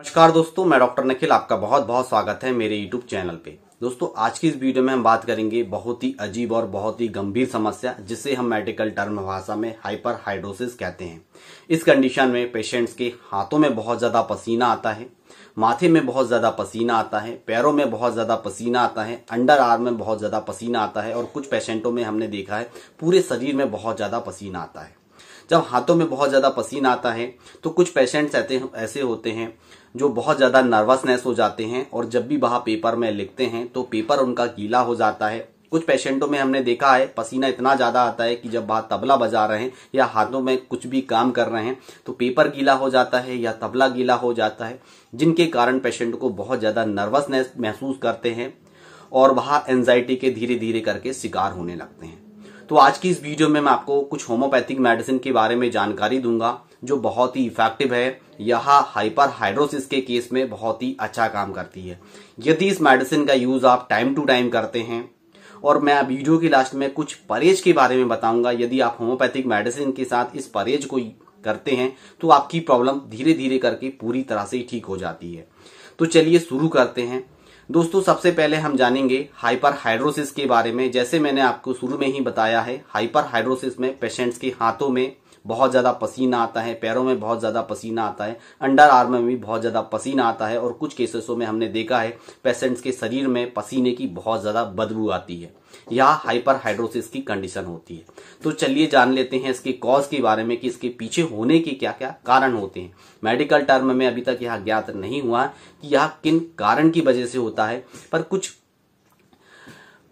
नमस्कार दोस्तों मैं डॉक्टर नखिल आपका बहुत बहुत स्वागत है मेरे यूट्यूब चैनल पे दोस्तों आज की इस वीडियो में हम बात करेंगे बहुत ही अजीब और बहुत ही गंभीर समस्या जिसे हम मेडिकल टर्म भाषा में हाइपर हाइड्रोसिस कहते हैं इस कंडीशन में पेशेंट्स के हाथों में बहुत ज़्यादा पसीना आता है माथे में बहुत ज़्यादा पसीना आता है पैरों में बहुत ज़्यादा पसीना आता है अंडर आर्म में बहुत ज़्यादा पसीना आता है और कुछ पेशेंटों में हमने देखा है पूरे शरीर में बहुत ज़्यादा पसीना आता है जब हाथों में बहुत ज़्यादा पसीना आता है तो कुछ पेशेंट्स ऐसे ऐसे होते हैं जो बहुत ज़्यादा नर्वसनेस हो जाते हैं और जब भी वहाँ पेपर में लिखते हैं तो पेपर उनका गीला हो जाता है कुछ पेशेंटों में हमने देखा है पसीना इतना ज़्यादा आता है कि जब वहाँ तबला बजा रहे हैं या हाथों में कुछ भी काम कर रहे हैं तो पेपर गीला हो जाता है या तबला गीला हो जाता है जिनके कारण पेशेंट को बहुत ज़्यादा नर्वसनेस महसूस करते हैं और वहां एंजाइटी के धीरे धीरे करके शिकार होने लगते हैं तो आज की इस वीडियो में मैं आपको कुछ होम्योपैथिक मेडिसिन के बारे में जानकारी दूंगा जो बहुत ही इफेक्टिव है यह हाइपर हाइड्रोसिस के केस में बहुत ही अच्छा काम करती है यदि इस मेडिसिन का यूज आप टाइम टू टाइम करते हैं और मैं वीडियो के लास्ट में कुछ परहेज के बारे में बताऊंगा यदि आप होम्योपैथिक मेडिसिन के साथ इस परहेज को करते हैं तो आपकी प्रॉब्लम धीरे धीरे करके पूरी तरह से ठीक हो जाती है तो चलिए शुरू करते हैं दोस्तों सबसे पहले हम जानेंगे हाइपर हाइड्रोसिस के बारे में जैसे मैंने आपको शुरू में ही बताया है हाइपर हाइड्रोसिस में पेशेंट्स के हाथों में बहुत ज़्यादा पसीना आता है पैरों में बहुत ज़्यादा पसीना आता है अंडर आर्म में भी बहुत ज़्यादा पसीना आता है और कुछ केसेसों में हमने देखा है पेशेंट्स के शरीर में पसीने की बहुत ज़्यादा बदबू आती है यह हाइपर हाइड्रोसिस की कंडीशन होती है तो चलिए जान लेते हैं इसके कॉज के बारे में कि इसके पीछे होने के क्या क्या कारण होते हैं मेडिकल टर्म में अभी तक यह ज्ञात नहीं हुआ कि यह किन कारण की वजह से होता है पर कुछ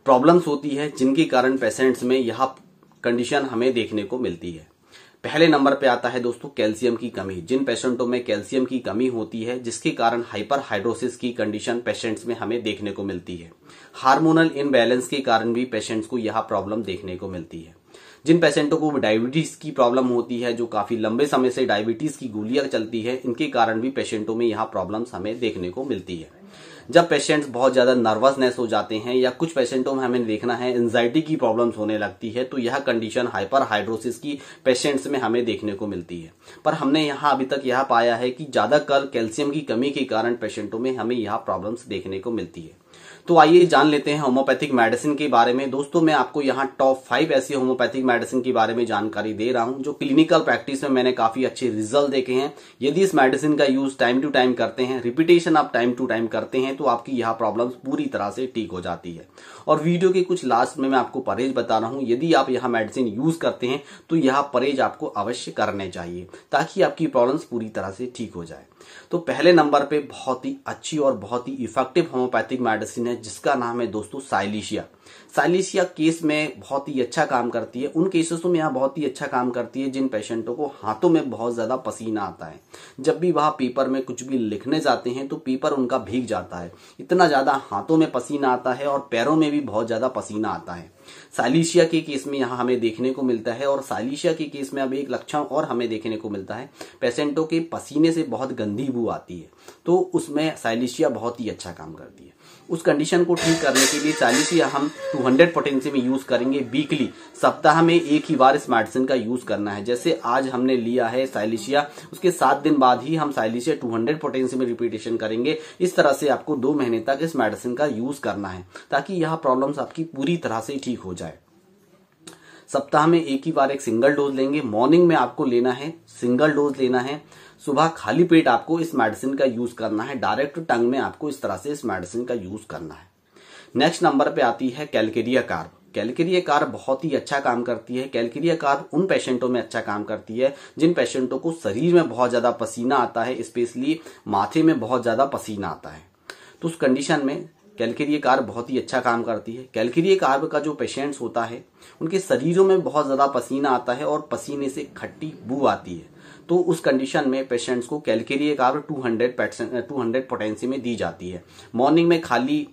प्रॉब्लम्स होती है जिनके कारण पेशेंट्स में यह कंडीशन हमें देखने को मिलती है पहले नंबर पे आता है दोस्तों कैल्शियम की कमी जिन पेशेंटों में कैल्शियम की कमी होती है जिसके कारण हाइपर हाइड्रोसिस की कंडीशन पेशेंट्स में हमें देखने को मिलती है हार्मोनल इनबैलेंस के कारण भी पेशेंट्स को यह प्रॉब्लम देखने को मिलती है जिन पेशेंटों को डायबिटीज की प्रॉब्लम होती है जो काफी लंबे समय से डायबिटीज की गोलियां चलती है इनके कारण भी पेशेंटों में यह प्रॉब्लम हमें देखने को मिलती है जब पेशेंट्स बहुत ज़्यादा नर्वसनेस हो जाते हैं या कुछ पेशेंटों में हमें देखना है एंजाइटी की प्रॉब्लम्स होने लगती है तो यह कंडीशन हाइपर हाइड्रोसिस की पेशेंट्स में हमें देखने को मिलती है पर हमने यहाँ अभी तक यह पाया है कि ज्यादा कल कैल्शियम की कमी के कारण पेशेंटों में हमें यह प्रॉब्लम्स देखने को मिलती है तो आइए जान लेते हैं होम्योपैथिक मेडिसिन के बारे में दोस्तों मैं आपको यहाँ टॉप फाइव ऐसी होम्योपैथिक मेडिसिन के बारे में जानकारी दे रहा हूँ जो क्लिनिकल प्रैक्टिस में मैंने काफी अच्छे रिजल्ट देखे हैं यदि इस मेडिसिन का यूज टाइम टू टाइम करते हैं रिपीटेशन आप टाइम टू टाइम करते हैं तो आपकी यह प्रॉब्लम पूरी तरह से ठीक हो जाती है और वीडियो के कुछ लास्ट में मैं आपको परहेज बता रहा हूँ यदि आप यह मेडिसिन यूज करते हैं तो यह परहेज आपको अवश्य करने चाहिए ताकि आपकी प्रॉब्लम पूरी तरह से ठीक हो जाए तो पहले नंबर पे बहुत ही अच्छी और बहुत ही इफेक्टिव होम्योपैथिक मेडिसिन है जिसका नाम है दोस्तों साइलिशिया साइलिसिया केस में बहुत ही अच्छा काम करती है उन केसेस में यहाँ बहुत ही अच्छा काम करती है जिन पेशेंटों को हाथों में बहुत ज़्यादा पसीना आता है जब भी वह पेपर में कुछ भी लिखने जाते हैं तो पेपर उनका भीग जाता है इतना ज़्यादा हाथों में पसीना आता है और पैरों में भी बहुत ज़्यादा पसीना आता है सालिशिया के केस में यहाँ हमें देखने को मिलता है और सालिशिया के केस में अब एक लक्षण और हमें देखने को मिलता है पेशेंटों के पसीने से बहुत गंदी बू आती है तो उसमें साइलिशिया बहुत ही अच्छा काम करती है उस कंडीशन को ठीक करने के लिए सालिशिया हम टू हंड्रेड पोटेंसी में यूज करेंगे वीकली सप्ताह में एक ही बार इस मेडिसिन का यूज करना है जैसे आज हमने लिया है साइलिशिया उसके सात दिन बाद ही हम साइलिशिया हंड्रेड पोटेंसी में रिपीटेशन करेंगे इस तरह से आपको दो महीने तक इस मेडिसिन का यूज करना है ताकि यह प्रॉब्लम आपकी पूरी तरह से ठीक हो जाए सप्ताह में एक ही बार एक सिंगल डोज लेंगे मॉर्निंग में आपको लेना है सिंगल डोज लेना है सुबह खाली पेट आपको इस मेडिसिन का यूज करना है डायरेक्ट टंग में आपको इस तरह से इस मेडिसिन का यूज करना है नेक्स्ट नंबर पे आती है कैलकेरिया कार्ब कैलकेरिया कार्ब बहुत ही अच्छा काम करती है कैलकेरिया कार्ब उन पेशेंटों में अच्छा काम करती है जिन पेशेंटों को शरीर में बहुत ज्यादा पसीना आता है स्पेशली माथे में बहुत ज्यादा पसीना आता है तो उस कंडीशन में कैलकेरिया कार्ब बहुत ही अच्छा काम करती है कैलकेरिया कार्ब का जो पेशेंट्स होता है उनके शरीरों में बहुत ज़्यादा पसीना आता है और पसीने से खट्टी बू आती है तो उस कंडीशन में पेशेंट्स को calcarea carb 200 hundred two hundred potency में दी जाती है मॉर्निंग में खाली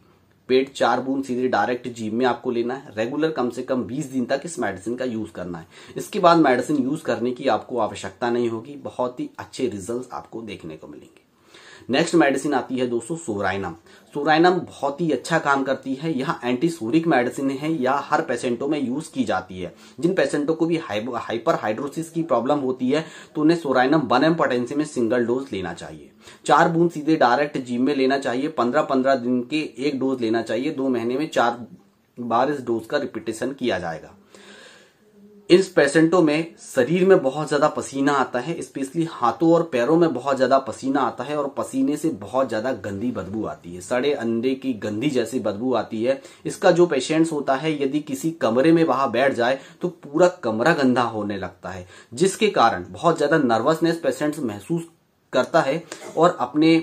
पेट चार बूंद सीधे डायरेक्ट जीव में आपको लेना है रेगुलर कम से कम 20 दिन तक इस मेडिसिन का यूज करना है इसके बाद मेडिसिन यूज करने की आपको आवश्यकता नहीं होगी बहुत ही अच्छे रिजल्ट आपको देखने को मिलेंगे नेक्स्ट मेडिसिन आती है दोस्तों सोराइनम सोराइनम बहुत ही अच्छा काम करती है यह एंटीसूरिक मेडिसिन है यह हर पेशेंटों में यूज की जाती है जिन पेशेंटों को भी हाइपर हाइड्रोसिस की प्रॉब्लम होती है तो उन्हें सोराइनम वन एम पोटेंसी में सिंगल डोज लेना चाहिए चार बूंद सीधे डायरेक्ट जिम में लेना चाहिए पंद्रह पंद्रह दिन के एक डोज लेना चाहिए दो महीने में चार बार इस डोज का रिपीटेशन किया जाएगा इन पेशेंटों में शरीर में बहुत ज्यादा पसीना आता है स्पेशली हाथों और पैरों में बहुत ज्यादा पसीना आता है और पसीने से बहुत ज्यादा गंदी बदबू आती है सड़े अंडे की गंदी जैसी बदबू आती है इसका जो पेशेंट्स होता है यदि किसी कमरे में वहां बैठ जाए तो पूरा कमरा गंदा होने लगता है जिसके कारण बहुत ज्यादा नर्वसनेस पेशेंट्स महसूस करता है और अपने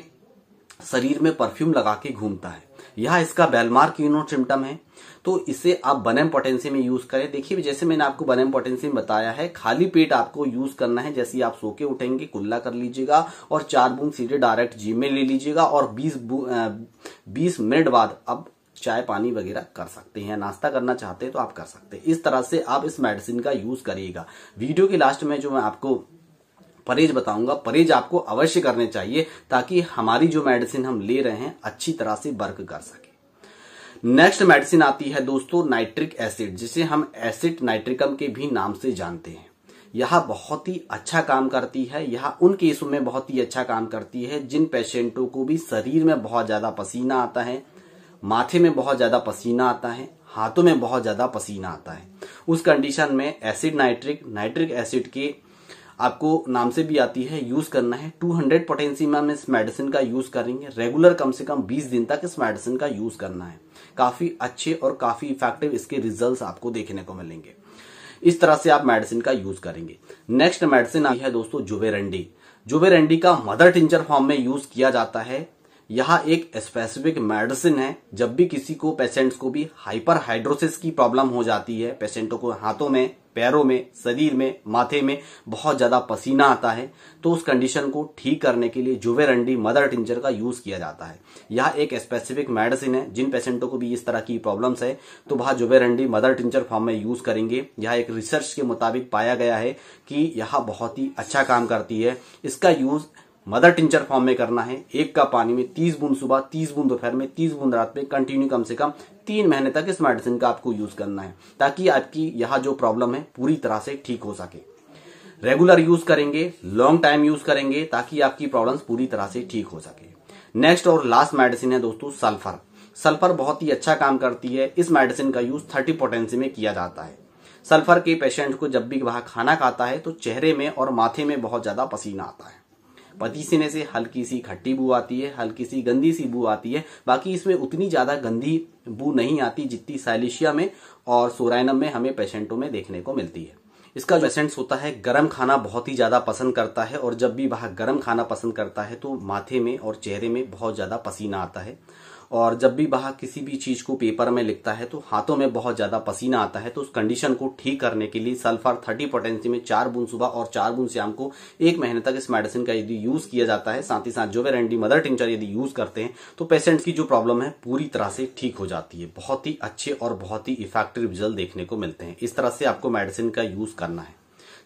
शरीर में परफ्यूम लगा के घूमता है यह इसका बेलमार्क यूनोट सिम्टम है तो इसे आप बनेम पोटेंसी में यूज करें देखिए जैसे मैंने आपको बनेम पोटेंसी में बताया है खाली पेट आपको यूज करना है जैसे आप सोके उठेंगे कुल्ला कर लीजिएगा और चार बूंद सीधे डायरेक्ट जी में ले लीजिएगा और बीस बीस मिनट बाद अब चाय पानी वगैरह कर सकते हैं नाश्ता करना चाहते हैं तो आप कर सकते हैं इस तरह से आप इस मेडिसिन का यूज करिएगा वीडियो के लास्ट में जो मैं आपको परहेज बताऊंगा परहेज आपको अवश्य करने चाहिए ताकि हमारी जो मेडिसिन हम ले रहे हैं अच्छी तरह से वर्क कर सके नेक्स्ट मेडिसिन आती है दोस्तों नाइट्रिक एसिड जिसे हम एसिड नाइट्रिकम के भी नाम से जानते हैं यह बहुत ही अच्छा काम करती है यह उन केसों में बहुत ही अच्छा काम करती है जिन पेशेंटों को भी शरीर में बहुत ज़्यादा पसीना आता है माथे में बहुत ज़्यादा पसीना आता है हाथों में बहुत ज़्यादा पसीना आता है उस कंडीशन में एसिड नाइट्रिक नाइट्रिक एसिड के आपको नाम से भी आती है यूज करना है 200 हंड्रेड पोटेंसी में हम इस मेडिसिन का यूज करेंगे रेगुलर कम से कम 20 दिन तक इस मेडिसिन का यूज करना है काफी अच्छे और काफी इफेक्टिव इसके रिजल्ट आपको देखने को मिलेंगे इस तरह से आप मेडिसिन का यूज करेंगे नेक्स्ट मेडिसिन आई है दोस्तों जुबेरेंडी जुबेरेंडी का मदर टिंचर फॉर्म में यूज किया जाता है यह एक स्पेसिफिक मेडिसिन है जब भी किसी को पेशेंट्स को भी हाइपर हाइड्रोसिस की प्रॉब्लम हो जाती है पेशेंटों को हाथों में पैरों में शरीर में माथे में बहुत ज़्यादा पसीना आता है तो उस कंडीशन को ठीक करने के लिए जुवेरंडी मदर टिंचर का यूज़ किया जाता है यह एक स्पेसिफिक मेडिसिन है जिन पेशेंटों को भी इस तरह की प्रॉब्लम्स है तो वह जुवेरंडी मदर टिंचर फॉर्म में यूज़ करेंगे यह एक रिसर्च के मुताबिक पाया गया है कि यह बहुत ही अच्छा काम करती है इसका यूज़ मदर टिंचर फॉर्म में करना है एक का पानी में तीस बूंद सुबह तीस बूंद दोपहर में तीस बूंद रात में कंटिन्यू कम से कम तीन महीने तक इस मेडिसिन का आपको यूज करना है ताकि आपकी यह जो प्रॉब्लम है पूरी तरह से ठीक हो सके रेगुलर यूज करेंगे लॉन्ग टाइम यूज करेंगे ताकि आपकी प्रॉब्लम पूरी तरह से ठीक हो सके नेक्स्ट और लास्ट मेडिसिन है दोस्तों सल्फर सल्फर बहुत ही अच्छा काम करती है इस मेडिसिन का यूज थर्टी पोटेंसी में किया जाता है सल्फर के पेशेंट को जब भी वह खाना खाता है तो चेहरे में और माथे में बहुत ज्यादा पसीना आता है पतीसने से हल्की सी खट्टी बू आती है हल्की सी गंदी सी बू आती है बाकी इसमें उतनी ज्यादा गंदी बू नहीं आती जितनी साइलिशिया में और सोराइनम में हमें पेशेंटों में देखने को मिलती है इसका पेशेंट्स होता है गर्म खाना बहुत ही ज़्यादा पसंद करता है और जब भी वह गर्म खाना पसंद करता है तो माथे में और चेहरे में बहुत ज़्यादा पसीना आता है और जब भी वह किसी भी चीज को पेपर में लिखता है तो हाथों में बहुत ज्यादा पसीना आता है तो उस कंडीशन को ठीक करने के लिए सल्फर थर्टी पोटेंसी में चार बूंद सुबह और चार बूंद शाम को एक महीने तक इस मेडिसिन का यदि यूज किया जाता है साथ ही साथ जो वेरेंडी मदर टिंचर यदि यूज करते हैं तो पेशेंट की जो प्रॉब्लम है पूरी तरह से ठीक हो जाती है बहुत ही अच्छे और बहुत ही इफेक्टिव रिजल्ट देखने को मिलते हैं इस तरह से आपको मेडिसिन का यूज करना है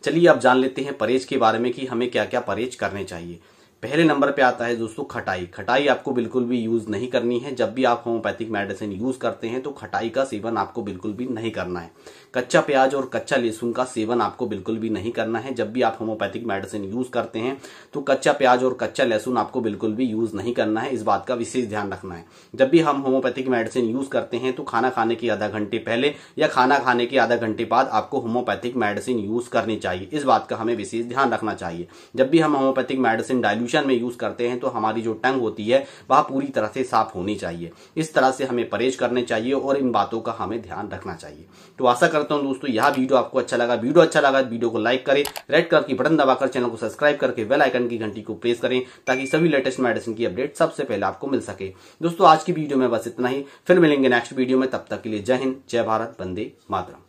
चलिए आप जान लेते हैं परहेज के बारे में कि हमें क्या क्या परहेज करने चाहिए पहले नंबर पे आता है दोस्तों खटाई खटाई आपको बिल्कुल भी यूज नहीं करनी है जब भी आप होम्योपैथिक मेडिसिन यूज करते हैं तो खटाई का सेवन आपको बिल्कुल भी नहीं करना है कच्चा प्याज और कच्चा लहसुन का सेवन आपको बिल्कुल भी नहीं करना है जब भी आप होम्योपैथिक मेडिसिन यूज करते हैं तो कच्चा प्याज और कच्चा लहसुन आपको बिल्कुल भी यूज नहीं करना है इस बात का विशेष ध्यान रखना है जब भी हम होम्योपैथिक मेडिसिन यूज करते हैं तो खाना खाने के आधा घंटे पहले या खाना खाने के आधा घंटे बाद आपको होम्योपैथिक मेडिसिन यूज करनी चाहिए इस बात का हमें विशेष ध्यान रखना चाहिए जब भी हम होम्योपैथिक मेडिसिन डायल्यूशन किचन में यूज करते हैं तो हमारी जो टंग होती है वह पूरी तरह से साफ होनी चाहिए इस तरह से हमें परहेज करने चाहिए और इन बातों का हमें ध्यान रखना चाहिए तो आशा करता हूं दोस्तों यह वीडियो आपको अच्छा लगा वीडियो अच्छा लगा वीडियो को लाइक करें रेड कलर की बटन दबाकर चैनल को सब्सक्राइब करके बेल आइकन की घंटी को प्रेस करें ताकि सभी लेटेस्ट मेडिसिन की अपडेट सबसे पहले आपको मिल सके दोस्तों आज की वीडियो में बस इतना ही फिर मिलेंगे नेक्स्ट वीडियो में तब तक के लिए जय हिंद जय भारत बंदे मातरम